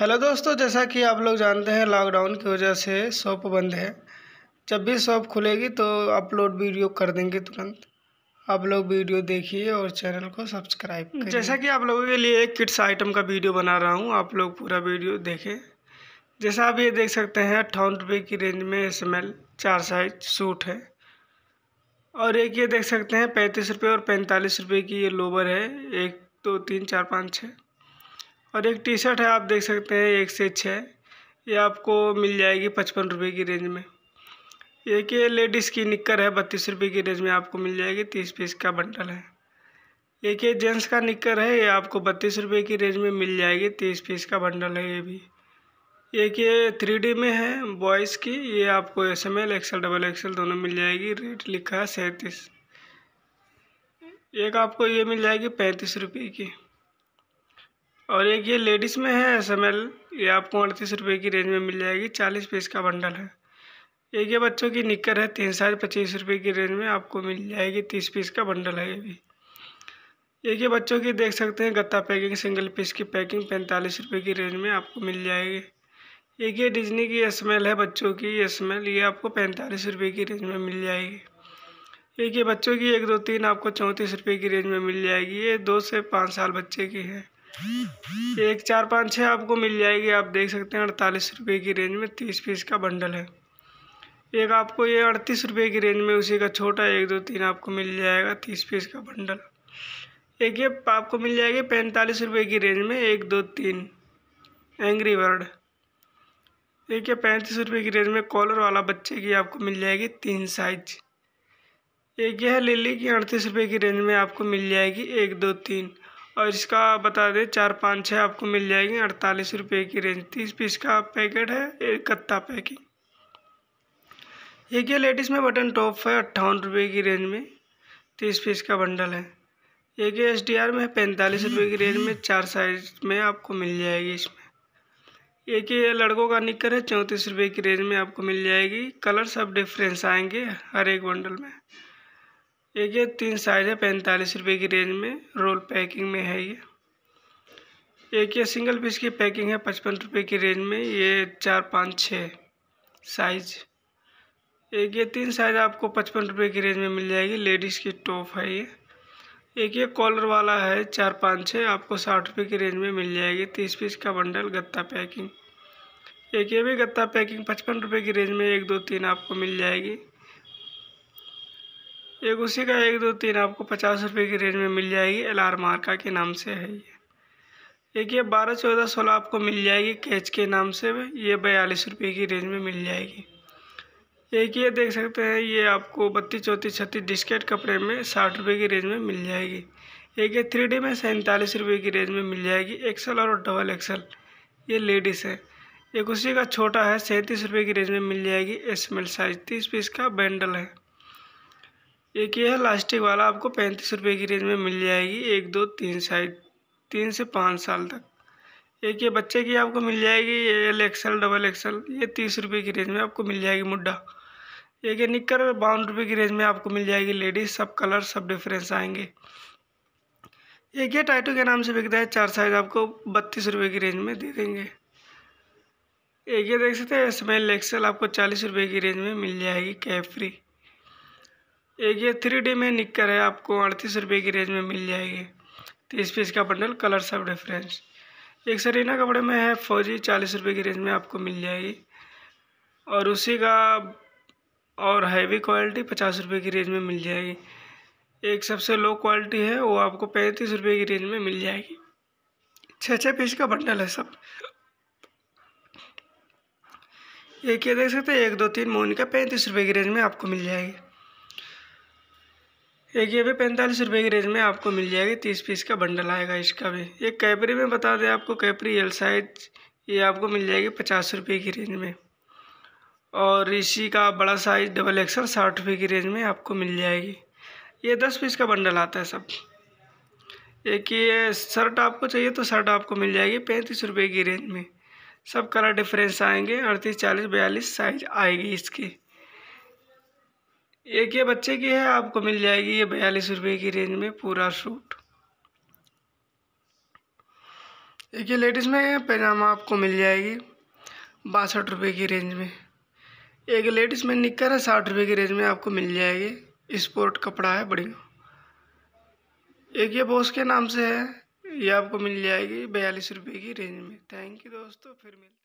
hello दोस्तों जैसा कि आप लोग जानते हैं लॉकडाउन की वजह से शॉप बंद है जब भी शॉप खुलेगी तो अपलोड वीडियो कर देंगे तुरंत आप लोग वीडियो देखिए और चैनल को सब्सक्राइब करें जैसा कि आप लोगों के लिए एक किट्स आइटम का वीडियो बना रहा हूँ आप लोग पूरा वीडियो देखें जैसा आप ये देख सकते हैं अट्ठावन रुपये की रेंज में एस एम एल चार साइज सूट है और एक ये देख सकते हैं पैंतीस रुपये और पैंतालीस रुपये की ये लोवर है एक दो तो, तीन चार पाँच छः और एक टी शर्ट है आप देख सकते हैं एक से छः ये आपको मिल जाएगी पचपन रुपये की रेंज में एक ये लेडीज़ की निक्कर है बत्तीस रुपये की रेंज में आपको मिल जाएगी तीस पीस का बंडल है एक ये जेंट्स का निक्कर है ये आपको बत्तीस रुपये की रेंज में मिल जाएगी तीस पीस का बंडल है ये भी एक ये थ्री डी में है बॉयज़ की ये आपको S M L XL double XL दोनों मिल जाएगी रेट लिखा है सैंतीस एक आपको ये मिल जाएगी पैंतीस रुपये की और एक ये लेडीज़ में है एस एम एल ये आपको अड़तीस रुपये की रेंज में मिल जाएगी चालीस पीस का बंडल है एक ये बच्चों की निक्कर है तीन साढ़े पच्चीस रुपये की रेंज में आपको मिल जाएगी तीस पीस का बंडल है ये भी एक ये बच्चों की देख सकते हैं गत्ता पैकिंग सिंगल पीस की पैकिंग पैंतालीस रुपये की रेंज में आपको मिल जाएगी एक ये डिजनी की एल है बच्चों की एम एल ये आपको पैंतालीस रुपये की रेंज में मिल जाएगी एक ये बच्चों की एक दो तीन आपको चौंतीस रुपये की रेंज में मिल जाएगी ये दो से पाँच साल बच्चे की है एक चार पाँच छः आपको मिल जाएगी आप देख सकते हैं अड़तालीस रुपये की रेंज में तीस पीस का बंडल है एक आपको ये अड़तीस रुपये की रेंज में उसी का छोटा एक दो तीन आपको मिल जाएगा तीस पीस का बंडल एक ये आपको मिल जाएगी पैंतालीस रुपये की रेंज में एक दो तीन एंग्री बर्ड एक ये पैंतीस रुपये की रेंज में कॉलर वाला बच्चे की आपको मिल जाएगी तीन साइज एक यह लिली की अड़तीस रुपये की रेंज में आपको मिल जाएगी एक दो तीन और इसका बता दें चार पाँच छः आपको मिल जाएगी अड़तालीस रुपये की रेंज तीस पीस का पैकेट है एक कत्ता पैकिंग ये क्या लेडीज़ में बटन टॉप है अट्ठावन रुपये की रेंज में तीस तो पीस का बंडल है ये क्या एस डी आर में है पैंतालीस रुपये की रेंज में चार साइज में आपको मिल जाएगी इसमें ये कि लड़कों का निकर है चौंतीस रुपये की रेंज में आपको मिल जाएगी कलर सब डिफरेंस आएंगे हर एक बंडल में एक ये तीन साइज है पैंतालीस रुपये की रेंज में रोल पैकिंग में है ये एक ये सिंगल पीस की पैकिंग है पचपन रुपये की रेंज में ये चार पाँच छः साइज एक ये तीन साइज आपको पचपन रुपये की रेंज में मिल जाएगी लेडीज़ की टॉप है ये एक ये कॉलर वाला है चार पाँच छः आपको साठ रुपये की रेंज में मिल जाएगी तीस पीस का बंडल गत्ता पैकिंग एक ये भी गत्ता पैकिंग पचपन रुपये की रेंज में एक दो तीन आपको मिल जाएगी एक उसी का एक दो तीन आपको पचास रुपये की रेंज में मिल जाएगी एल आर मार्का के नाम से है ये एक ये बारह चौदह सोलह आपको मिल जाएगी कैच के नाम से ये बयालीस रुपये की रेंज में मिल जाएगी एक ये देख सकते हैं ये आपको बत्तीस चौंतीस छत्तीस डिस्केट कपड़े में साठ रुपये की रेंज में मिल जाएगी एक ये थ्री डी में सैंतालीस रुपये की रेंज में मिल जाएगी एक्सल और डबल एक्सल ये लेडीज़ है एक उसी का छोटा है सैंतीस रुपये की रेंज में मिल जाएगी एस एम एल साइज तीस पीस का बैंडल है एक ये है लास्टिक वाला आपको पैंतीस रुपये की रेंज में मिल जाएगी एक दो तीन साइड तीन से पाँच साल तक एक ये बच्चे की आपको मिल जाएगी एल एक्सल डबल एक्सल ये तीस रुपये की रेंज में आपको मिल जाएगी मुड्ढा एक ये निकर बावन रुपये की रेंज में आपको मिल जाएगी लेडीज़ सब कलर सब डिफरेंस आएंगे एक ये टाइटो के नाम से बिकता है चार साइज आपको बत्तीस रुपये की रेंज में दे देंगे एक ये देख सकते हैं स्मेल एक्सल आपको चालीस रुपये की रेंज में मिल जाएगी कैफ्री एक ये थ्री डी में निक कर है आपको अड़तीस रुपये की रेंज में मिल जाएगी तीस पीस का बंडल कलर सब डिफरेंस एक सरीना कपड़े में है फौजी चालीस रुपये की रेंज में आपको मिल जाएगी और उसी का और हैवी क्वालिटी पचास रुपये की रेंज में मिल जाएगी एक सबसे लो क्वालिटी है वो आपको पैंतीस रुपये की रेंज में मिल जाएगी छः छः पीस का बंडल है सब एक ये देख सकते हैं एक दो तीन मोहन का पैंतीस रुपये की रेंज में आपको मिल जाएगी एक ये भी पैंतालीस रुपये की रेंज में आपको मिल जाएगी तीस पीस का बंडल आएगा इसका भी ये कैपरी में बता दें आपको कैपरी एल साइज ये आपको मिल जाएगी पचास रुपये की रेंज में और इसी का बड़ा साइज डबल एक्सल साठ रुपये की रेंज में आपको मिल जाएगी ये दस पीस का बंडल आता है सब एक ये शर्ट आपको चाहिए तो शर्ट आपको मिल जाएगी पैंतीस रुपये की रेंज में सब कलर डिफरेंस आएंगे अड़तीस चालीस बयालीस साइज आएगी इसकी एक ये बच्चे की है आपको मिल जाएगी ये बयालीस रुपये की रेंज में पूरा सूट एक ये लेडीज़ में पैजामा आपको मिल जाएगी बासठ रुपये की रेंज में एक लेडीज़ में निकर है साठ रुपये की रेंज में आपको मिल जाएगी स्पोर्ट कपड़ा है बढ़िया एक ये बोस के नाम से है ये आपको मिल जाएगी बयालीस रुपये की रेंज में थैंक यू दोस्तों फिर मिल